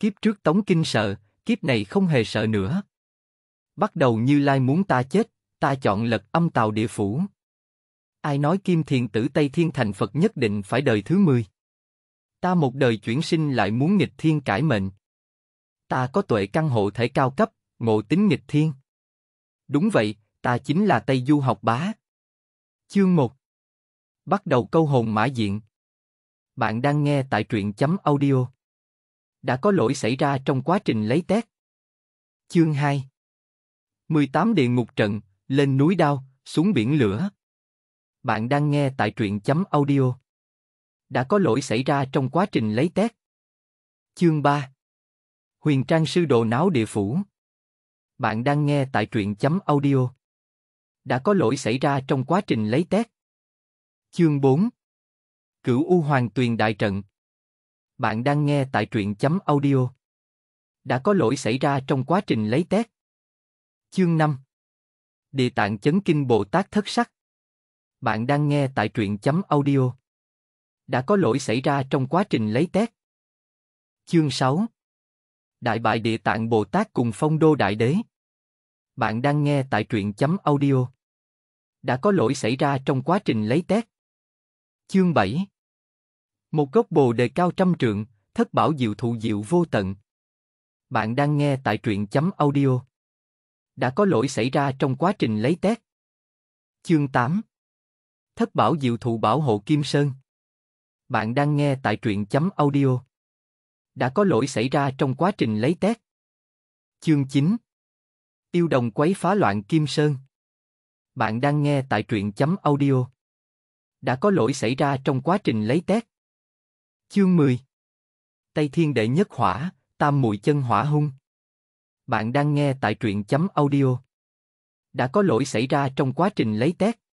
Kiếp trước Tống Kinh sợ, kiếp này không hề sợ nữa. Bắt đầu Như Lai muốn ta chết, ta chọn lật âm tàu địa phủ. Ai nói Kim Thiền Tử Tây Thiên Thành Phật nhất định phải đời thứ mười. Ta một đời chuyển sinh lại muốn nghịch thiên cải mệnh. Ta có tuệ căn hộ thể cao cấp, ngộ tính nghịch thiên. Đúng vậy, ta chính là Tây Du học bá. Chương một Bắt đầu câu hồn mã diện. Bạn đang nghe tại truyện chấm audio đã có lỗi xảy ra trong quá trình lấy tét. Chương 2 18 địa ngục trận, lên núi đao, xuống biển lửa. Bạn đang nghe tại truyện chấm audio. Đã có lỗi xảy ra trong quá trình lấy tét. Chương 3 Huyền Trang Sư Đồ Náo Địa Phủ Bạn đang nghe tại truyện chấm audio. Đã có lỗi xảy ra trong quá trình lấy tét. Chương 4 Cửu U Hoàng Tuyền Đại Trận bạn đang nghe tại truyện chấm audio. Đã có lỗi xảy ra trong quá trình lấy test. Chương 5 Địa tạng chấn kinh Bồ Tát thất sắc. Bạn đang nghe tại truyện chấm audio. Đã có lỗi xảy ra trong quá trình lấy test. Chương 6 Đại bại địa tạng Bồ Tát cùng phong đô đại đế. Bạn đang nghe tại truyện chấm audio. Đã có lỗi xảy ra trong quá trình lấy test. Chương 7 một gốc bồ đề cao trăm trượng, thất bảo diệu thụ diệu vô tận. Bạn đang nghe tại truyện chấm audio. Đã có lỗi xảy ra trong quá trình lấy tét Chương 8 Thất bảo diệu thụ bảo hộ Kim Sơn Bạn đang nghe tại truyện chấm audio. Đã có lỗi xảy ra trong quá trình lấy tét Chương 9 Yêu đồng quấy phá loạn Kim Sơn Bạn đang nghe tại truyện chấm audio. Đã có lỗi xảy ra trong quá trình lấy tét Chương 10 Tây Thiên Đệ Nhất Hỏa, Tam Mùi Chân Hỏa Hung Bạn đang nghe tại truyện chấm audio. Đã có lỗi xảy ra trong quá trình lấy test.